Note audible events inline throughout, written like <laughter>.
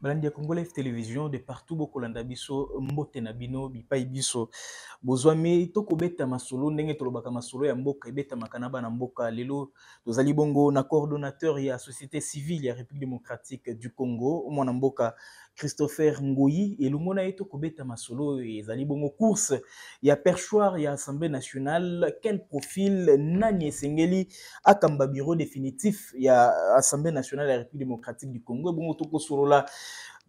balandi ya kongo live television de partout bokolanda biso mbote na bino bipai biso bozwami to kobeta masolo ndenge tolobaka masolo ya mboka ebetamaka na bana mboka lelo tozali bongo na coordonnateur ya société civile ya république démocratique du congo mwana mboka christopher ngoyi elongo na ye tokobeta masolo oyo ezali bongo course ya perchoir ya assemblée nationale quel profil nani esengeli akamba bureau définitif ya assemblée nationale ya république démocratique du congo ebongo tokosolola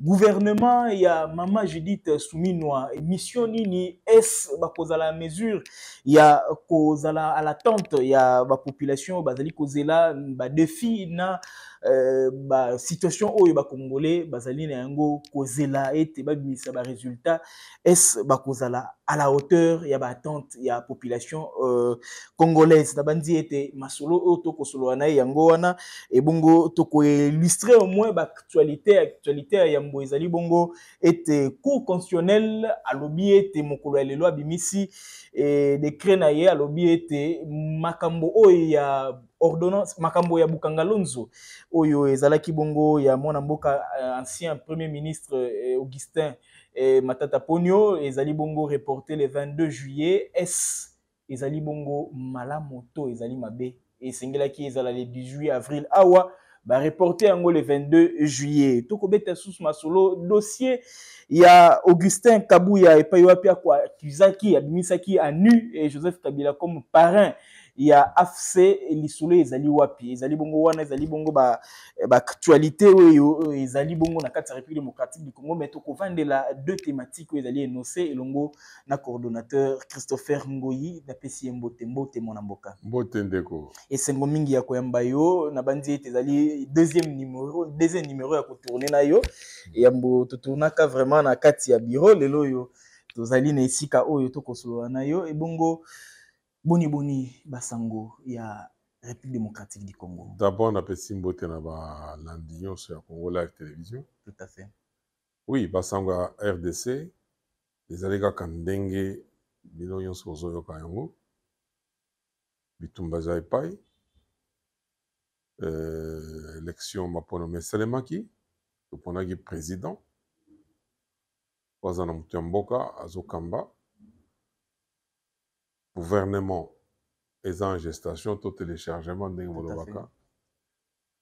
gouvernement ya mama judith suminwa mission nini est bakozala à mesure ya kozala à l'attente ya bapopulation bazali kozela badefi na euh, basituation oyo bakongolais bazali na yango kozela ete babimisa baresultat est bakozala à la hauteur ya baattente ya population euh, congolaise na bandi ete masolo oyo tokosolola na ye yango wana ebongo tokoillustre au moins baactualité actualité ya yambo ezali bongo ete cour constitutionnel alobi ete mokolo ya lelo abimisi e, dekret na ye alobi ete makambo oyo ya ordonnance makambo ya bukanga lonzo oyo ezalaki bongo ya mwana mboka euh, ancien premier ministre euh, augustin e, matata poni oyo ezali bongo reporte le 22 juillet s ezali bongo malamu to ezali mabe e, esengelaki ezala le 18 avril awa bareporte yango le 22 juillet tokobeta susu masolo dossier ya augustin kabuya epai wapi akoakuzaki abimisaki anu e joseph kabila comme parrain ya afc lisolo ezali wapi ezali bongo wana ezali bongo baactualité ba oyo ezali bongo na kati ya république démocratique du congo me tokovandela deux thématiques oyo ezali énoncé elongo na coordonnateur christopher ngoyi napesi ye mbote mbote mwana mboka mbote ndeko esengo mingi ya koyamba yo nabandi ete ezali deuxième numéro deuxième numéro ya kotourne na yo yambo totournaka vraiment na kati ya biro lelo oyo tozali na esika oyo tokosolola na yo ebongo boni boni basango ya république démocratique du congo d'abord napesi mbote na balandi nyonso ya congo live télévision tout à fait oui basango ya rdc ezali kaka ndenge bino nyonso bozoyoka yango bitumba eza epai euh, élection maponome esalemaki toponaki président oaza na moto ya mboka azokamba gouvernement eza en gestation to téléchargement ndenge bolobaka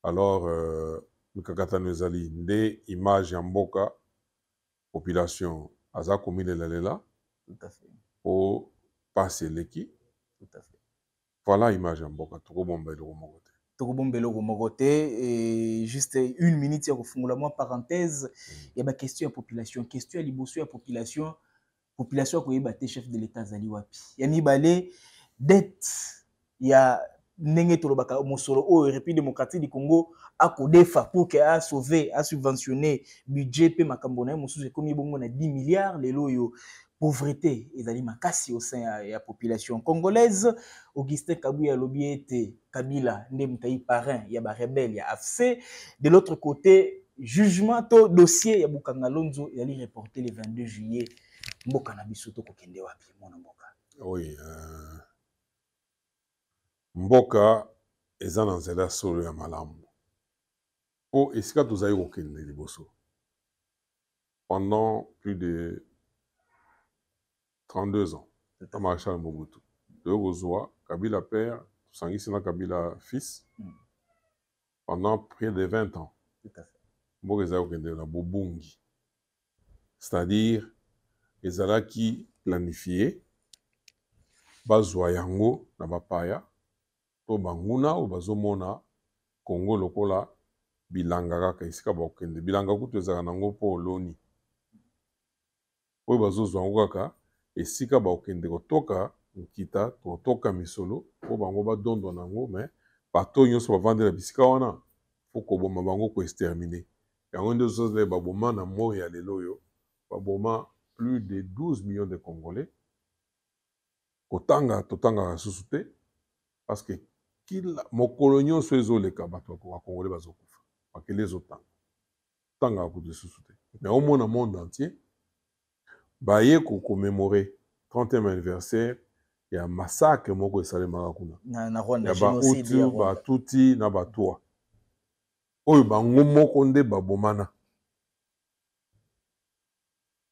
alors euh, mikakatano ezali nde image ya mboka population aza komilela lela po pasi eleki voilà image ya mboka tokobomba eloko moko te tokobomba eloko moko te juste une minute ya kofungola mwa parenthèse mm. ya baquestion ya population question ya liboso ya population population akoyeba te chef de l'état azali wapi ya mibale dette ya ndenge tolobaka mosolo oyo république démocratique du congo akodefa pour ke asauve asubventionne budget mpe makambo na ye mosusu ekomi bongo na 10 milliards lelo oyo pauvreté ezali makasi au sein ya, ya population congolaise augustin kabuya alobi ete kabila nde motai parrain ya barebele ya afc de l'autre côté jugement to dossier ya bukanga lonzo ezali reporté le 22 juillet mboka na biso tokokende wapi mwana mboka oui euh... mboka eza na nzela solo ya malamu o oh, esika tozali kokende liboso pendant plus de 32 ans na maréchal mobutu toyo kozwa kabila père tosangisi na kabila fils mm. pendant près de 20 ans mboka ezali kokende na bobungi c'est-à-dire ezalaki planifie bazwa yango na bapaya to banguna oyo bazomona kongo lokola bilanga kaka esika bakokende bilanga kutu ezalaka nango mpo oloni oyo bazozwa yango kaka esika bakokende kotoka nkita kotoka misolo po bango badondwa nango me bato nyonso bavandela bisika wana fo koboma bango koestermine yango nde ozozala baboma na moi ya lelo oyo baboma plus de 12 millions de congolais kotanga totangaka lisusu te parce que kila mokolo nyonso ezoleka bato bakongole bazokufa makele ezotanga tangaka kutu lisusu te mais omona monde entier baye kokomémore 30e anniversaire ya masakre moko esalemaka kuna ya bautu batuti na batwa oyo bango moko nde babomana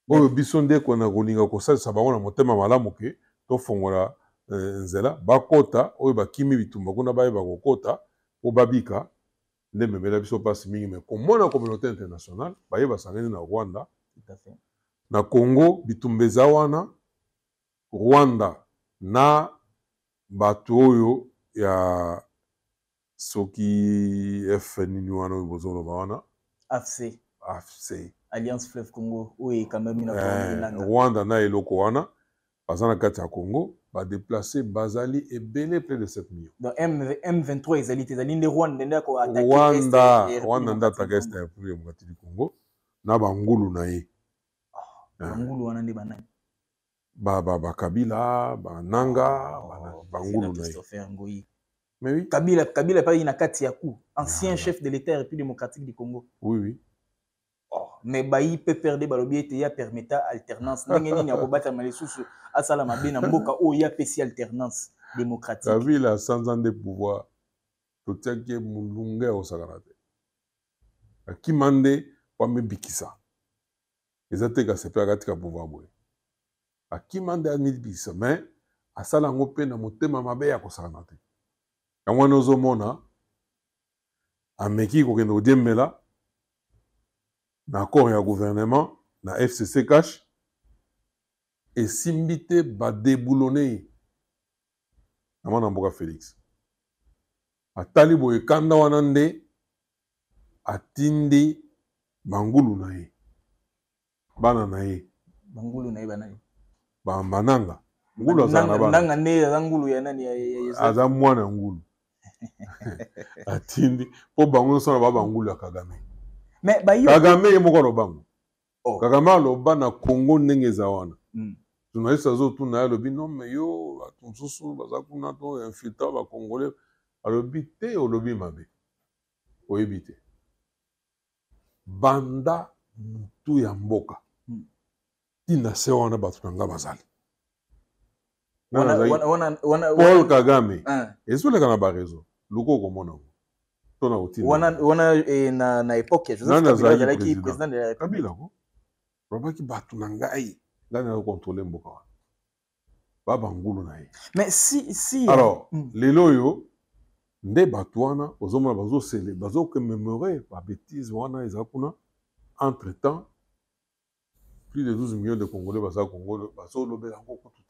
oyo biso ndeko na kolinga kosalisa bango na motema malamu ke tofongola eh, nzela bakota oyo bakimi bitumba kuna bayeba kokota mpo babika nde memela biso mpasi mingi me komona communauté internationale baye basangani na rwanda na congo bitumba eza wana rwanda na bato oyo ya soki f nini wana oyo bozoloba wana afc afc alliance fleuve congo oyo ekanga eh, rwanda na eloko wana baza na kati ya congo badeplace bazali ebele près de 7 millions m23 ezali te ezali nde rwanda nde akoatakirwanda rwanda nde ataka este ya république démocratique du congo na bangulu na ye ah, bangulu eh. wana nde banani bakabila bananga bangulu na ye mais oui kabila kabila epai na kati ya coup ancien ah. chef de l'état ya république démocratique du congo oui oui Oh, me bayi mpe perde balobi ete ya permeta alternance ndenge nini akobatama lisusu asala mabe na mboka oyo oh, ya pesi alternance démocratique kabila sans ans de pouvoir totiaki ye molunga akosakana te akima nde po amibikisa eza te kasi mpe akatika pouvoir boye akima nde amibikisa me asala yango mpe na motema mabe akosakana te yango wana ozomona ameki kokende kodiembela na accord ya gouvernement na fcc cash esimbi te badeboulone ye na mwana mboka félix atali boye kanda wana nde atindi bangulu na ye bana na ye bangulu na ye bana ye bananga ngulu azananga nde aza ngulu ya nani aza mwana ya ngulu <laughs> atindi mpo bango nyonso na ba bangulu ya kagame kagame ye moko aloba ngo oh. kagame aloba na congo ndenge eza wana mm. journaliste azotuna ye alobi non me yo bato mosusu baza kuna to infiltra bacongolais alobi te olobi mabe oyebi te banda motu ya mboka ntina hmm. se wana bato na nga bazali paul kagame ah. ezoleka na bareseau luka okomona ngo wana e, na, na epoke joseazalaki président de la kabila ko babaki bato na ngai nani azokontrole mboka baba ngulu na ye mais si, si, eh, alors mm. lelo oyo nde bato wana ozomona bazosele bazokomemore babétise wana ezakuna entre temps plus de 12 millions de congolais baza congolais bazo ngo kutu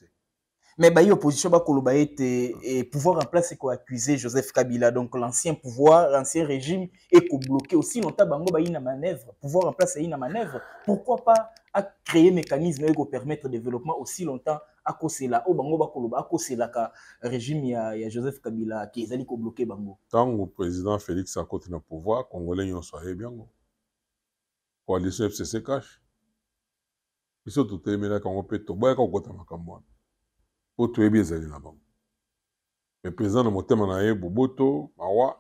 mais bayi opposition bakoloba ete ah. et pouvoir en place ekoaccuse joseph kabila donc l'ancien pouvoir l'ancien régime ekobloke aussi nota bango bayi na manœuvre pouvoir en place ayi na manœuvre pourquoi pas acréer mécanisme oyo ekopermettre développement aussi longtemps akosela oyo bango bakoloba akoselaka régime ya, ya joseph kabila ke ezali kobloke bango ntango président félix akoti na pouvoir congolais nyonso ayebi yango coalition fcc cache biso totelemelaka yango mpe toboyaka kokota makambo wana po toyebi ezali na bango me président na motema na ye boboto mawa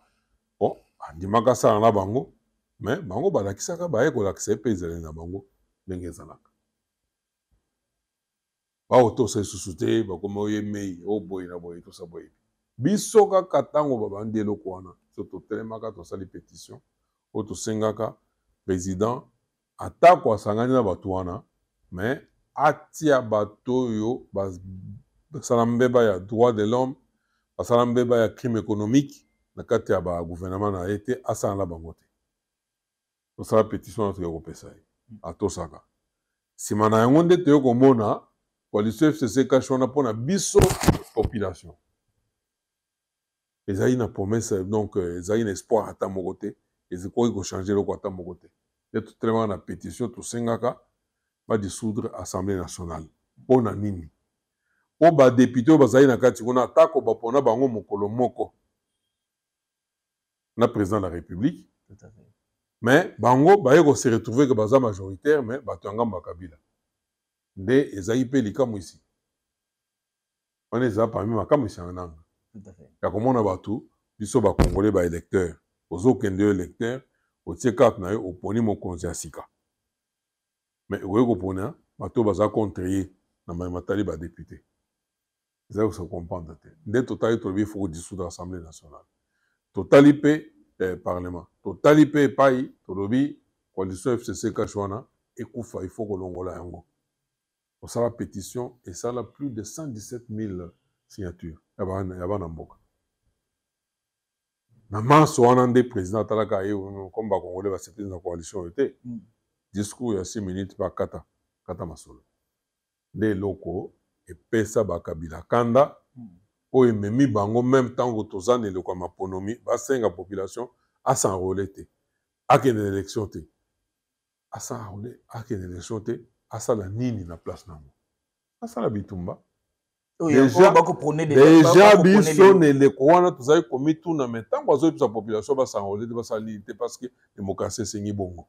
bon andimaka asala na bango me bango balakisaka baye kolakisa ye mpe ezali na bango ndenge ezalaka bawo tosa lisusu te bakoma oye mei oboye na boye tosa boye biso kaka ntango babandi eloko wana so totelemaka tosali pétition oyo tosengaka président atako asangani na bato wana me atia bato oyo basala mbeba ya droit de l'homme basala mbeba ya crime économique na kati ya baguvernema na ye te asalana bango te tosala pétition na toke kopesa ye mm. atosaka nsima na yango nde toye komona coalition fcc kashe wana mpona biso population ezali na promese donc euh, ezali na espoir ata moko te ekoki kochange eloko ata moko te nde totelemaka na pétition tosengaka badisoudre assemblée nationale mpona nini mpo badepute oyo bazali na kati kuna atako bapona bango mokolo moko na président de la république me bango baye kose retrouve ke baza majoritaire me bato ya ngambo ya kabila nde ezali mpe likambo esi wana eza parmi makambo esangananga ya komona bato biso bakongole baélecteur ozokende yo électeur otie karte na yo oponi mokonzi ya sika me okoki kopona bato baza contre ye na mayematali badepute eza kosekompandre te nde totali tolobi ifo kodisoudre assemblée nationale totali mpe eh, parlement totali mpe epai tolobi coalition fcc kashe wana ekufa ifo kolongola yango kosala pétition esala plus de 117 000 signature ya bana mboka na marse wana nde président atalaka ye komi bakongole basepelisi na coalition oyo te mm. discours ya 6 minutes bakata kata masolo nde eloko epesa bakabila kanda oyo ememi bango meme ntango toza na eloko ya maponomi basenga population asanrole te akende na élection te asanrole akende na élection te asala nini na place nango asala bitumba déjà biso na eleko wana tozali komituna me ntango azoyebisa population basanrole te basala nini te parce que demokrasi esengi bongo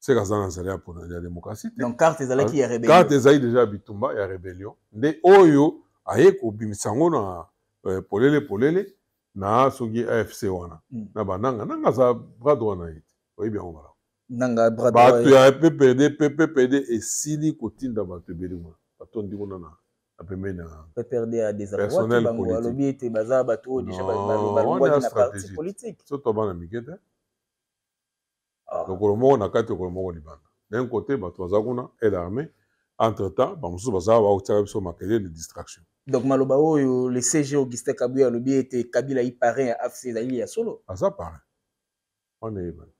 se kaza na nzala ya démocratie tekarte ezali déjà ya bitumba ya rébellion nde oyo aye kobimisa yango na eh, polele polele na soki afc wana mm. na bananga nanga aza bras droit na ye te oyebi yango malamu bato ya ppd pppd esili kotinda bato ebele kuna bato ndi kuna na pembeni yapersonnel politiquealobi ete baza bato oyo déjà balongwaki na parti politique soto abana mike te Ah. lokolo moko na kati lokolo moko libanda d'un côté bato baza kuna el armé entre temps bamosusu bazala baotiaka biso makelele distraction donc maloba oyo le cg augustin kabuya alobi ete kabila ayi parrain ya afc ezali ya solo aza ah, parrain wana eyebani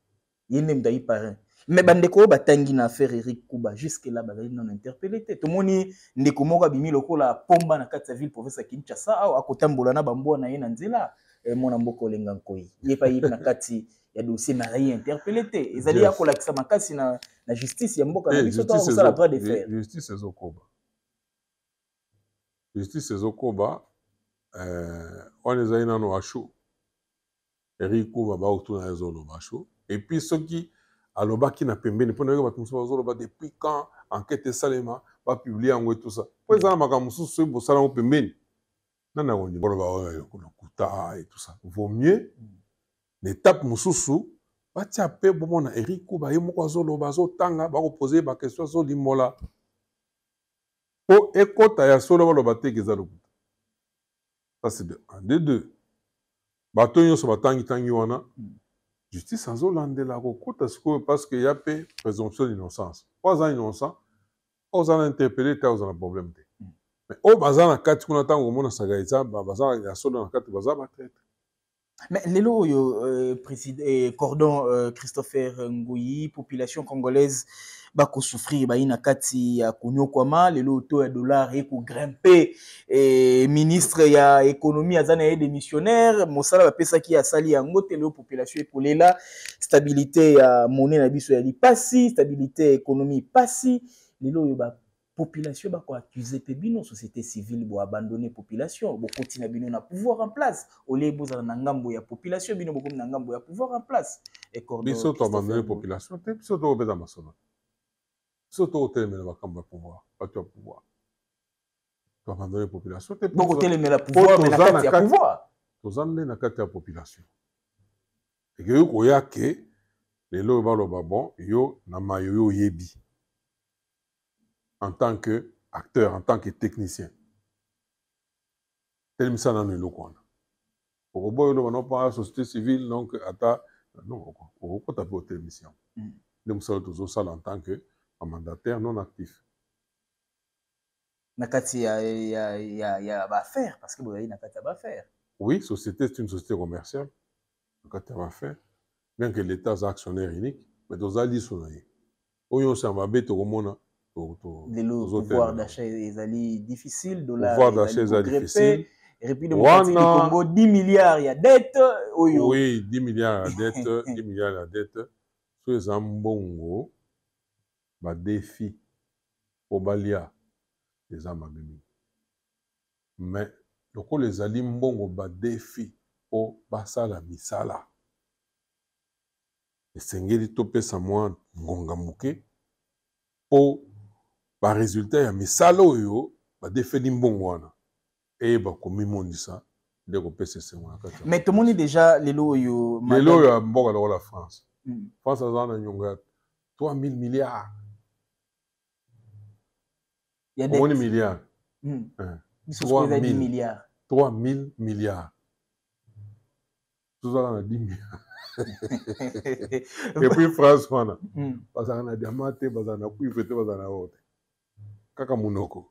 ye nde mutu ayi parrain me bandeko oyo batangi na affaire erik kuba jusque là bazali nano interpele te tomoni ndeko moko abimi lokola pomba na kati ya ville province ya kinshasa awa akotambola na bambwa na ye na nzela eh, mwana mboka olenga nkoi ye pa ye na kati ya dossier na ye interpellé te ezali ya kolakisa makasi na, na justice ya mboka na biso ntona kosala bras de fer justice ezokoba justice ezokoba euh, wana ezali nano ashu eri kuba baotuna ezoloba ashu epuis soki alobaki na pembeni mpona yoka bato mosusu bazoloba depuis quand enquête esalema bapiblie yango etusa po eza na makambo mosusu soki bosala yango pembeni nani akondimoloba oyo lokuta etusa vaut mieux mm. na étape mosusu batia mpe bomona erik kuba ye moko azoloba azotanga bakopoze ye bakestio azolimbola mpo ekota ya solo baloba te eza lokuta ça c'est de un de deux bato nyonso batangitangi wana justice azolandela kokota sikoyo parce que ya mpe présomption d'innocence po aza innocent oza na interpele te oza na problème te mais oyo baza na kati kuna ntango omonisaka eza baza ya solo na kati baza batraître Mais lelo oyo eh, cordon eh, christopher ngoi population congolaise bakosouffrir baye na kati ya koniokwama lelo to ya dollar ekogrimpe eh, ministre ya ekonomi aza na ye démissionnaire mosala bapesaki asali yango te lelo population ekolela stabilité ya mone na biso ya lipasi stabilité ya ekonomi epasi lelo oyo population bakoaccuse mpe bino société civile boabandonne population bokotina bino na pouvoir en place olie bozala na ngambo ya population bino bokomi na ngambo ya pouvoir en place biso toabandonne euh, population te biso tokobeta masolo biso tokotelemela makambo ya pouvoir bato ya pouvoir toabandonne population te bokotelemela pouvoir na kati ya pouvoir toza nde na kati ya population ekoki koya ke lelo oyo baloba bon yo na mayo yo oyebi en tant qu'acteur, en tant que technicien. telemisa nanu eloko wana okoboya oloba na mpa société civile donc ata okokota mpe otelemisi yango nde mosala tozosala en tant que bamandataire non actif na kati ya, ya, ya, ya baaffaire parce que bozali na kati ya baaffaire oui société c'est une société commerciale na kati ya baaffaire bien que l'état aza actionnaire unique mais toza liso na ye oyo nyonso ya mabe tokomona lelo pouvoir d'achat ezali difficile dollar difficile epuis démocratie du congo 10 milliards ya dette oyo oui 10 milliards ya dette 10 <laughs> milliards ya dette so eza mbongo badefi mpo balia eza mabe mingi me lokola ezali mbongo badefi mpo basala misala esengeli topesa mwa ngonga moke mpo baresultat ya misala oyo badefeli mbongo wana eyeba komimonisa nde kopesa esengo na kati mais tomoni deja lelo oyo lelo oyo ya mboka lokola france mm. france aza na nyongo ya 3 000 milliard omoni milliard mm. eh. 3 milliard 3000 milliards tozala na 10 milliards <laughs> epuis france wana mm. bazala na diamant te bazala na cuivre te bazala na or te kaka munoko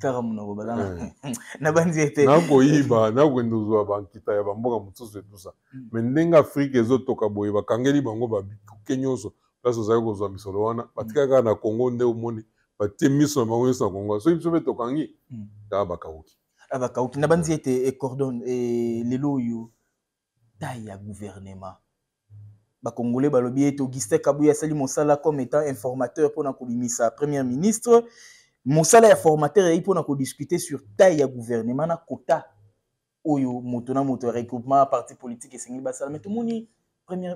kaka munoko balanga eh. <laughs> na banzi ete nakoyiba nakokende ozwa bankita ya bamboka mosusu etusa me mm. ndenge afrika ezotoka boye bakangeli bango babikuke nyonso place ozali kozwa misolo wana batika kaka na congo nde omoni batie miso na bango nyonso na congo soki biso mpe tokangi kaka mm. bakauki ah, bakauki na banzi ete ecordon eh, eh, lelo oyo taille ya gouvernement bakongolais balobi ete augustin kabuya asali mosala comme étant informateur mpona kobimisa premier ministre Mon salaire formateur pour pour discuter sur taille ya gouvernement na kota oyo motona moto ya regroupement parti politique et esengeli basala mais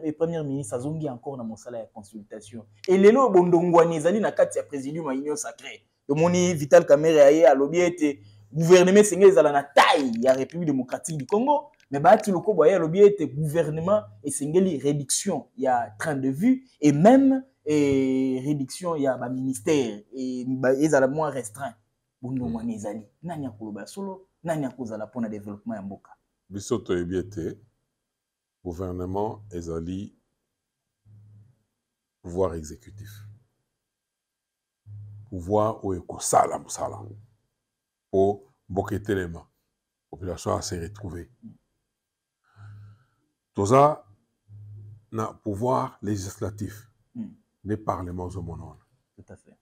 est premier ministre a encore na salaire ya consultation et oyo bondongwani ezali na kati ya président ma union sacré Tout vital monde, aye alobi été gouvernement esengeli ezala na taille ya république démocratique du congo mais bati lokobo a alobi été gouvernement et esengeli réduction ya train de vue et même et réduction ya ba ministère et ezala moins restreint bondo hmm. mwana mm. ezali nani akoloba solo nani akozala mpona développement ya mboka biso toyebi ete gouvernement ezali pouvoir exécutif pouvoir oyo ekosala mosala po mboka etelema population ase retrouve toza na pouvoir législatif mm. parlements sont mon nom. Tout à fait.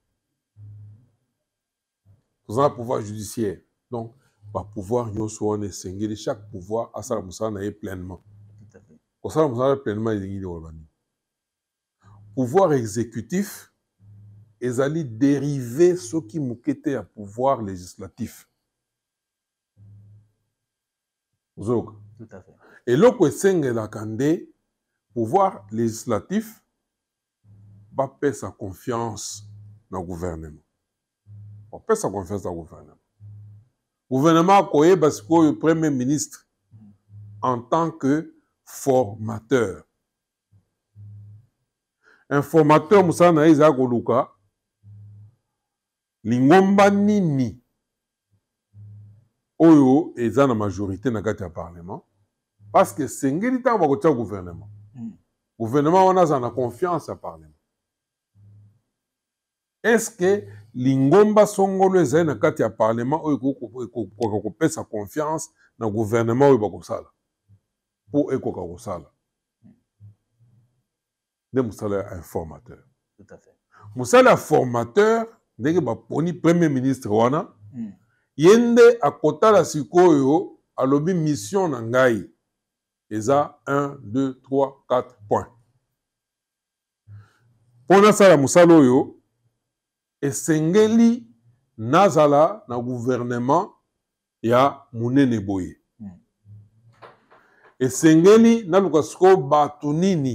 Nous avons un pouvoir judiciaire. Donc, par pouvoir, nous sommes de Chaque pouvoir, à ça, nous pleinement. Tout à fait. À ça, pleinement de Pouvoir exécutif, ils allaient dériver ce qui est à pouvoir législatif. Tout à fait. Et le le pouvoir législatif, bapesa confiance na guvernema bapesa confiance na guvernema guvernema akoyeba sikoyo premier ministre en tant que formateur informateur mosala na ye ezala koluka lingomba nini oyo eza na majorité na kati ya parlement parce que esengeli ntango bakotia gouvernement hmm. gouvernement wana aza na confiance ya parlement eske lingomba songolo ezali na kati ya parlement oyo ekokoka kopesa confiance na gouvernement oyo bakosala mpo ekoka kosala nde mosala ya informateur mosala ya formateur ndenge baponi premier ministre wana mm. ye nde akotala sikoyo alobi mission na ngai eza 1 2 3 4 point mpo nasala mosala oyo esengeli nazala na guvernema ya monene boye hmm. esengeli naluka sikoyo bato nini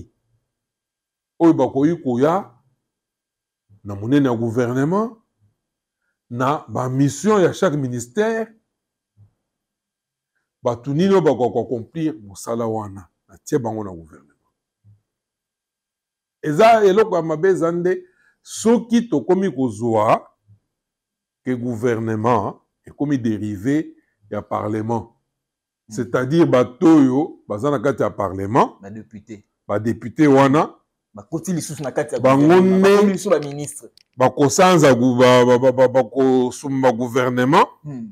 oyo bakoki koya na monene ya guvernema na bamission ya chaque ministère bato nini oyo bakoka koaccomplir mosala wana natie bango na guvernema eza eloko ya mabe eza nde soki tokomi kozwa ke gouvernement ekomi dérive ya parlement hmm. c'est-à-dire bato oyo baza na kati ya parlement badepute badepute wana bakoti lisusu na kati ya bango nde bakosanza bakosumba gouvernement hmm.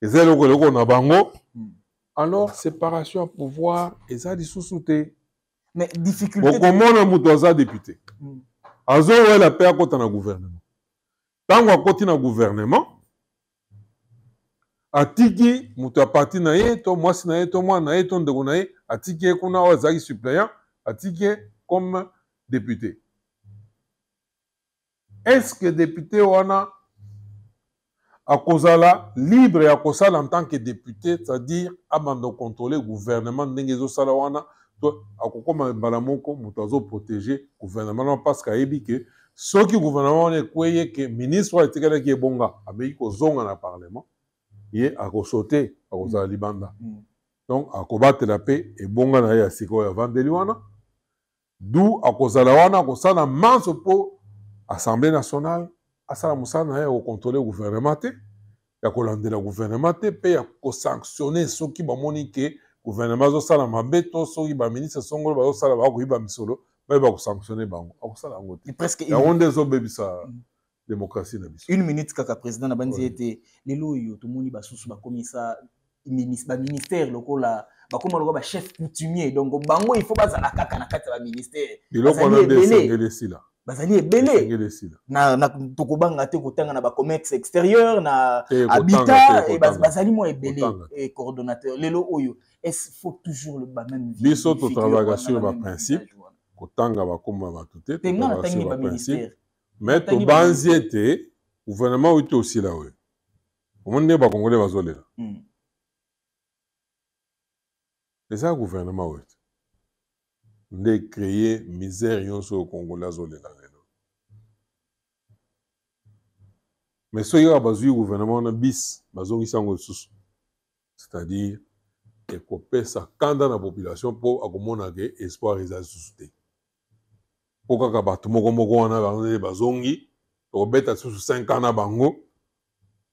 eza eloko eloko na bango hmm. alors séparation ya pouvoir eza lisusu te okomona moto aza député mm. la paix la na que Tango akoti na gouvernement, atiki moto parti na na na atiki kuna suppléant atiki comme député que député wana akozala libre ya en tant que député c'est-à-dire abandon contrôler gouvernement wana akokóma mbala moko moto azoprotege guvernema wana parce ke ayebi ke soki guvernema wana ekwei ye ke ministre oyo atikalaki ebonga ameki kozonga na parlement ye akosote akozala libanda mm. donc akobatela mpe ebonga na ye ya sika oyo avandeli wana du akozala wana akosala manso mpo assemblée nationale asala mosala na ye ya kokontrole guvernema te ya kolandela guvernema te mpe ya kosanctionne soki bamoni ke guvernema azosala mabe to soki baministre songolo bazosala bakoyiba misolo bayeba kosanctionne bango akosala yango te yango nde ezobebisa mm. démocratie na biso une minute kaka président na bandi ete lelo oyo tomoni basusu bakomisa baministère lokola bakoma lokola bachef coutumier donc bango il faut bazala kaka na kati ya baministère biloko wana nde esengeli esila bazali ebele tokobanga te kotanga na bacommerce extérieur na eh, habitat eh, bazali mwa ebele eh, coordonnateur lelo oyo faut toujours bameme biso totravaillaka sur baprincipe kotanga bakombo ya bato te totravaillaka baprincipe mais tobanzi ete gouvernement oyo te osila oyo omoni nde bakongole bazolela hmm. eza gouvernement oyo te nde ekreye misere nyonso oyo congolais azolela lelo mais soki kaka bazwi gouvernement wana bis bazongisi yango lisusu c'est-à-dire ekopesa kanda na population mpo akomona ke espoir eza lisusu te mpo kaka bato moko moko wana bango nde bazongi tokobeta lisusu 5 ans na bango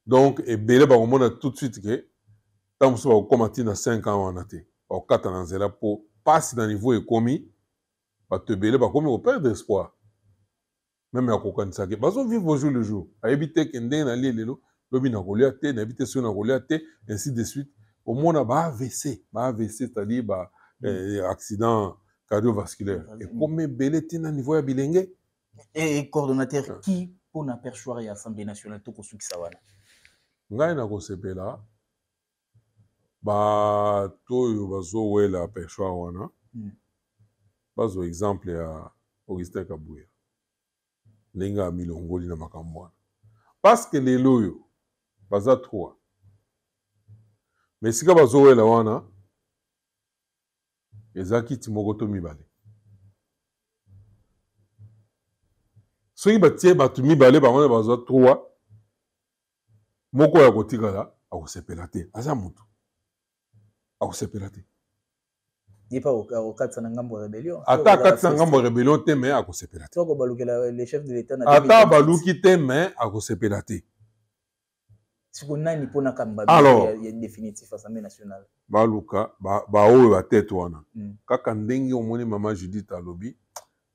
donc ebele bakomona tout de suite ke ntango mosusu bakokoma ntina 5 ans wana te bakokata na nzela mpo mpasi na niveau ekomi bato ebele bakomi koperdre espoir meme ya kokanisaka bazovivre jour le jour ayebi te ke ndenge nalie lelo lobi nakolia te nayebi te soki nakolia te ainsi de suite omona ba avc ba avc c'est-à-dire ba mm. eh, accident cardiovasculaire mm. ekomi ebele te na niveau ya bilenge coordonnateur ki ah. mpona perchoir ya assemblée nationale tokosukisa wana ngai nakosepela bato oyo bazowela perchoir wana mm. bazwa exemple ya augustin kabuya ndenge amilongoli na makambo wana parceke lelo oyo baza trois ma esika bazowela wana eza kiti moko to mibale soki batie bato mibale bango na baza trois moko ya kotikala akosepela te aza motu akosepela te ye mpe akokatisa na ngambo ya rébellion ata akatisa na ngambo ya rébellion te me akosepela te kobalukela le chef de l'état ata abaluki te me akosepela te siko nani mpona kamba ya définitif assemblée nationale baluka baoyo ba batete wana mm. kaka ndenge omoni mama judith alobi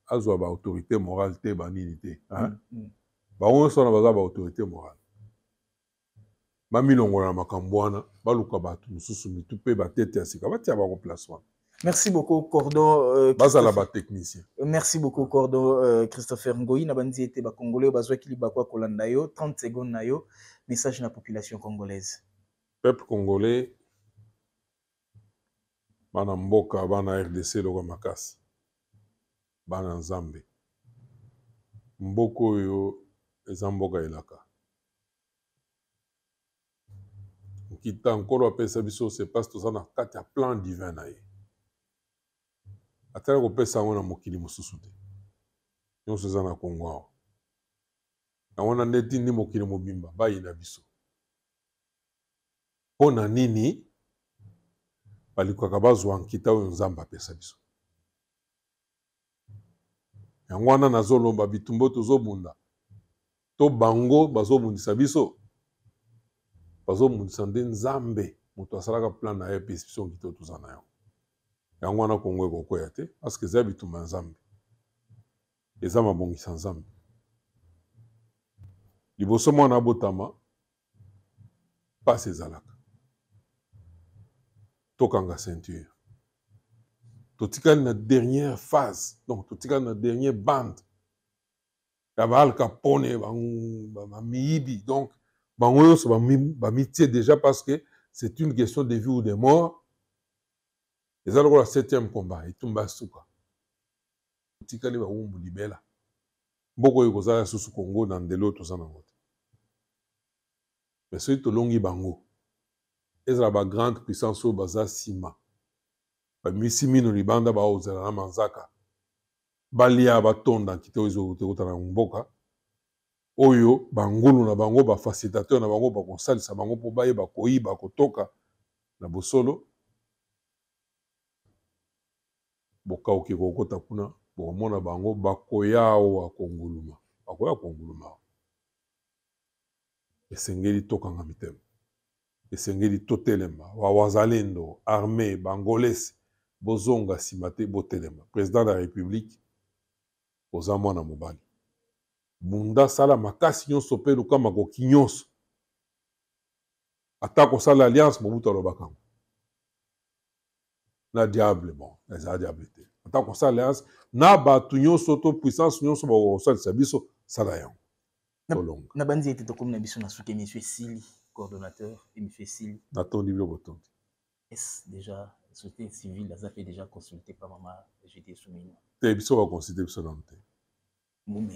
azwa baautorité morale te banini te mm. mm. bango nyonso wana baza baautorité morale bamilongola na makambo wana baluka bato mosusu mitu mpe batete ya sika batia bango place wana Merci beaucoup, Cordon. Euh, Merci beaucoup, Cordo. Euh, Christopher Ngoyi, congolais, Kolandayo, 30 secondes message à la population congolaise. Peuple congolais, Bana RDC, l'ogamakas, Bana Zambe. Mboko yo, Zamboka Elaka. Kita encore, que ça plan divin atali kopesa yango na mokili mosusu te nyonso eza na kongo awa na wana nde tindi mokili mobimba bayina biso mpo na nini balukaka bazwa nkita oyo nzambe apesa biso yango wana nazoloba bitumba tozobunda to bango bazobundisa biso bazobundisa nde nzambe moto asalaka plan na ye pesi biso nkita oyo toza na yango yango wana kongo ekokwea te parceke eza bitumba ya nzambe eza mabongisa nzambe liboso mwana abotama pasi ezalaka tokanga ceinture totikali na dernière phase donc totikali na dernière bande ya baalkapone bamiyibi donc bango nyonso bamitie déjà parce que c'est une question de vie ou de mort eza lokola septième combat etumba suka otikali bawumbu libela mboka oyo kozala lisusu kongo na ndelo toza nango te me soki tolongi bango ezala bagrande puissance oyo baza nsima bamisi mino libanda baozala na manzaka balia batonda nkite oyo ezokota na mboka oyo bangulu na bango bafacilitateur na bango bakosalisa bango mpo bayeba koyiba kotoka na bosolo bokauki kokota kuna bokomona bango bakoya awa konguluma bakoya konguluma esengeli tokanga mitema esengeli totelema bawazalendo arme bangolese bozonga nsima te botelema président ya république oza mwana mobali bunda sala makasi nyonso mpe lukama koki nyonso ata kosala alliance mobutu alobaka ngo na diable bon eza eh, diable te ata kosala alliance na bato nyonso to puissance nyonso bakosalisa biso sala yango tolonga na banzi ete tokómi na biso na suki monsieur esili coordonnateur et monsieur esili natondi bilo botondi es déjà société civile aza mpe déjà consulté par mama gt soumino te biso baconsulte biso nano te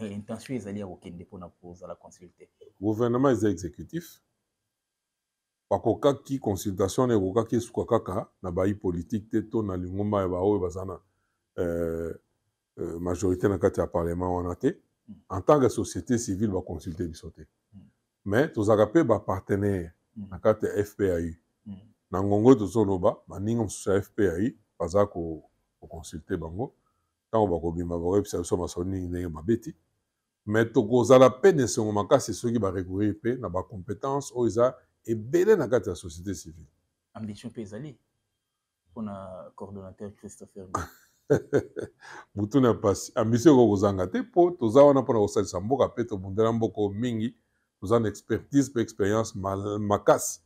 intention ezali ya kokende mpona kozala consulte gouvernement eza exécutif bakokaki consultation ekokaki esuka kaka na bayi politike te to na lingomba ya baoyo baza na euh, euh, majorité na kati ya parlement wana te hmm. en tant que société civile bakonsulte biso te hmm. mais tozalaka mpe bapartenaire hmm. na kati ya fpau na ngongo tozoloba baninga mosusu ya fpau baza kokonsulte bango ntango bakobima bakoyebisa biso masolo nini ndenge mabe ti mais tokozala mpe na esengo makasi soki barecourir mpe na bacompétence oyo eza ebele na kati ya société civile ambition mpe ezali mpona coordonnateur christopher <laughs> butuna ya mpasi ambition ekoki kozanga te mpo toza wana mpona kosalisa mboka mpe tobundela mboka mingi toza na expertise mpe expérience makasi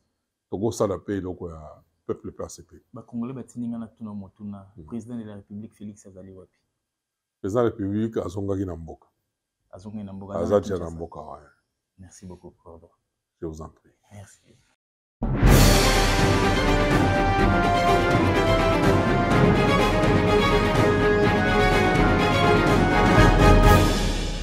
tokosala mpe eloko ya peuple mpe asepe bacongolais batindinga na tuna motuna mm. président de la république félix azali wapi président de la république azongaki na mboka azongaki na mboka azatia na mboka wa merci beaucoup je vous en prie Merci.